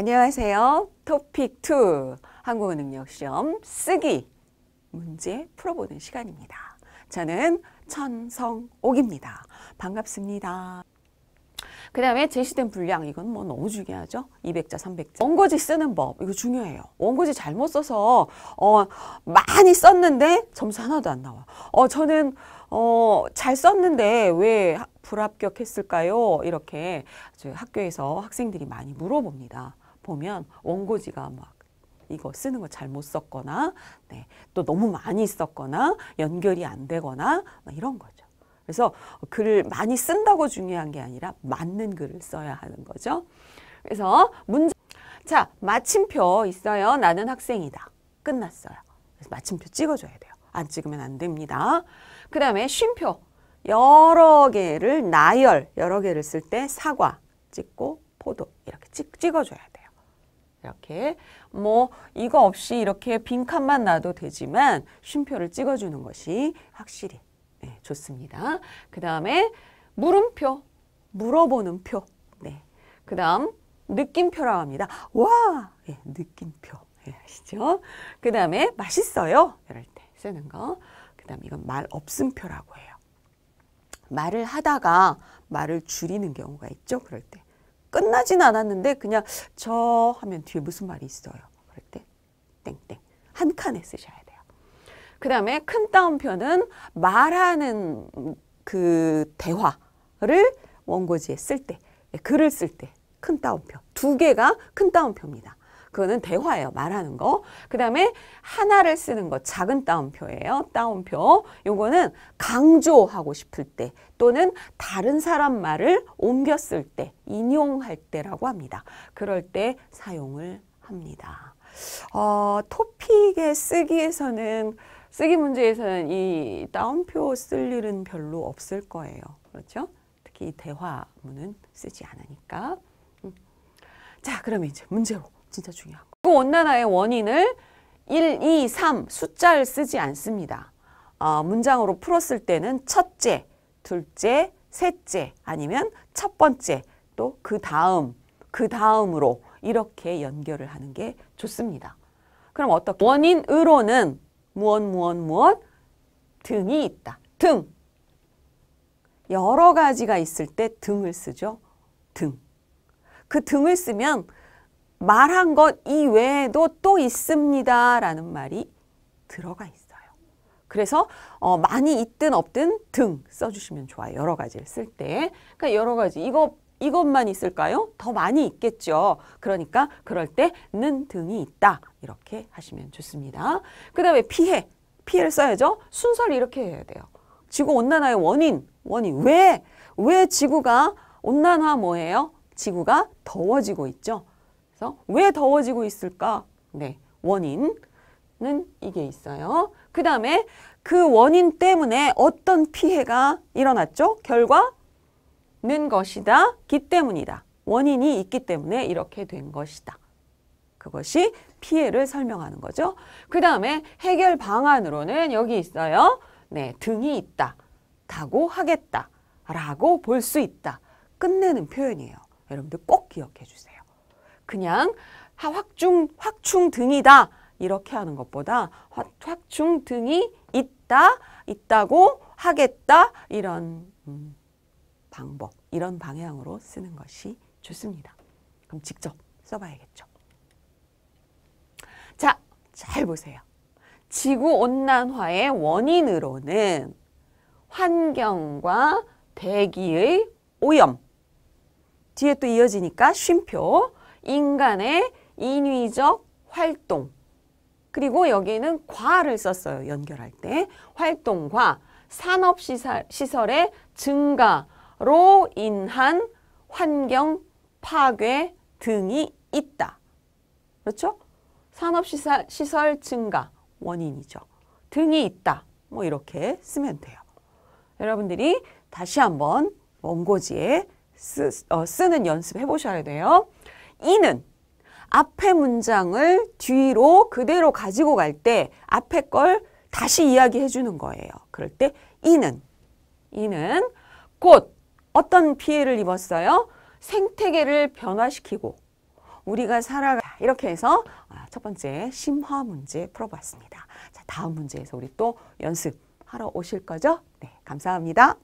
안녕하세요. 토픽 2 한국어 능력 시험 쓰기 문제 풀어보는 시간입니다. 저는 천성옥입니다. 반갑습니다. 그 다음에 제시된 분량 이건 뭐 너무 중요하죠 200자 300자 원고지 쓰는 법 이거 중요해요 원고지 잘못 써서 어 많이 썼는데 점수 하나도 안 나와 어 저는 어잘 썼는데 왜 불합격했을까요 이렇게 학교에서 학생들이 많이 물어봅니다 보면 원고지가 막 이거 쓰는 거 잘못 썼거나 네, 또 너무 많이 썼거나 연결이 안 되거나 이런 거죠. 그래서 글을 많이 쓴다고 중요한 게 아니라 맞는 글을 써야 하는 거죠. 그래서 문제 자 마침표 있어요. 나는 학생이다. 끝났어요. 그래서 마침표 찍어줘야 돼요. 안 찍으면 안 됩니다. 그 다음에 쉼표 여러 개를 나열 여러 개를 쓸 때 사과 찍고 포도 이렇게 찍, 찍어줘야 돼요. 이렇게 뭐 이거 없이 이렇게 빈 칸만 놔도 되지만 쉼표를 찍어주는 것이 확실히 네, 좋습니다. 그 다음에 물음표, 물어보는 표. 네. 그 다음 느낌표라고 합니다. 와! 네, 느낌표. 네, 아시죠? 그 다음에 맛있어요. 이럴 때 쓰는 거. 그 다음 이건 말 없음표라고 해요. 말을 하다가 말을 줄이는 경우가 있죠. 그럴 때. 끝나진 않았는데 그냥 저 하면 뒤에 무슨 말이 있어요. 그럴 때 땡땡 한 칸에 쓰셔야 돼요. 그 다음에 큰 따옴표는 말하는 그 대화를 원고지에 쓸 때, 예, 글을 쓸 때 큰 따옴표 두 개가 큰 따옴표입니다. 그거는 대화예요. 말하는 거. 그 다음에 하나를 쓰는 거. 작은 따옴표예요. 따옴표. 요거는 강조하고 싶을 때 또는 다른 사람 말을 옮겼을 때, 인용할 때라고 합니다. 그럴 때 사용을 합니다. 어, 토픽에 쓰기에서는 쓰기 문제에서는 이 따옴표 쓸 일은 별로 없을 거예요. 그렇죠? 특히 대화문은 쓰지 않으니까. 음. 자, 그러면 이제 문제로 진짜 중요한 거. 지구 온난화의 원인을 1, 2, 3 숫자를 쓰지 않습니다. 어, 문장으로 풀었을 때는 첫째, 둘째, 셋째 아니면 첫 번째 또 그 다음, 그 다음으로 이렇게 연결을 하는 게 좋습니다. 그럼 어떻게? 원인으로는 무엇, 무엇, 무엇 등이 있다. 등. 여러 가지가 있을 때 등을 쓰죠. 등. 그 등을 쓰면 말한 것 이외에도 또 있습니다. 라는 말이 들어가 있어요. 그래서 어, 많이 있든 없든 등 써주시면 좋아요. 여러 가지를 쓸 때. 그러니까 여러 가지. 이거, 이것만 있을까요? 더 많이 있겠죠. 그러니까 그럴 때는 등이 있다. 이렇게 하시면 좋습니다. 그 다음에 피해. 피해를 써야죠. 순서를 이렇게 해야 돼요. 지구온난화의 원인. 원인. 왜? 왜 지구가 온난화 뭐예요? 지구가 더워지고 있죠. 그래서 왜 더워지고 있을까? 네, 원인은 이게 있어요. 그 다음에 그 원인 때문에 어떤 피해가 일어났죠? 결과는 것이다. 기 때문이다. 원인이 있기 때문에 이렇게 된 것이다. 그것이 피해를 설명하는 거죠. 그 다음에 해결 방안으로는 여기 있어요. 네, 등이 있다. 다고 하겠다. 라고 볼 수 있다. 끝내는 표현이에요. 여러분들 꼭 기억해 주세요. 그냥 확충, 확충 등이다. 이렇게 하는 것보다 확, 충 등이 있다, 있다고 하겠다. 이런 음, 방법, 이런 방향으로 쓰는 것이 좋습니다. 그럼 직접 써봐야겠죠. 자, 잘 보세요. 지구온난화의 원인으로는 환경과 대기의 오염. 뒤에 또 이어지니까 쉼표. 인간의 인위적 활동 그리고 여기에는 과를 썼어요. 연결할 때 활동과 산업시설의 증가로 인한 환경 파괴 등이 있다. 그렇죠? 산업시설 증가 원인이죠. 등이 있다. 뭐 이렇게 쓰면 돼요. 여러분들이 다시 한번 원고지에 쓰, 어, 쓰는 연습 해보셔야 돼요. 이는 앞에 문장을 뒤로 그대로 가지고 갈 때 앞에 걸 다시 이야기해 주는 거예요. 그럴 때 이는 이는 곧 어떤 피해를 입었어요? 생태계를 변화시키고 우리가 살아가 이렇게 해서 아, 첫 번째 심화 문제 풀어봤습니다. 자, 다음 문제에서 우리 또 연습하러 오실 거죠? 네, 감사합니다.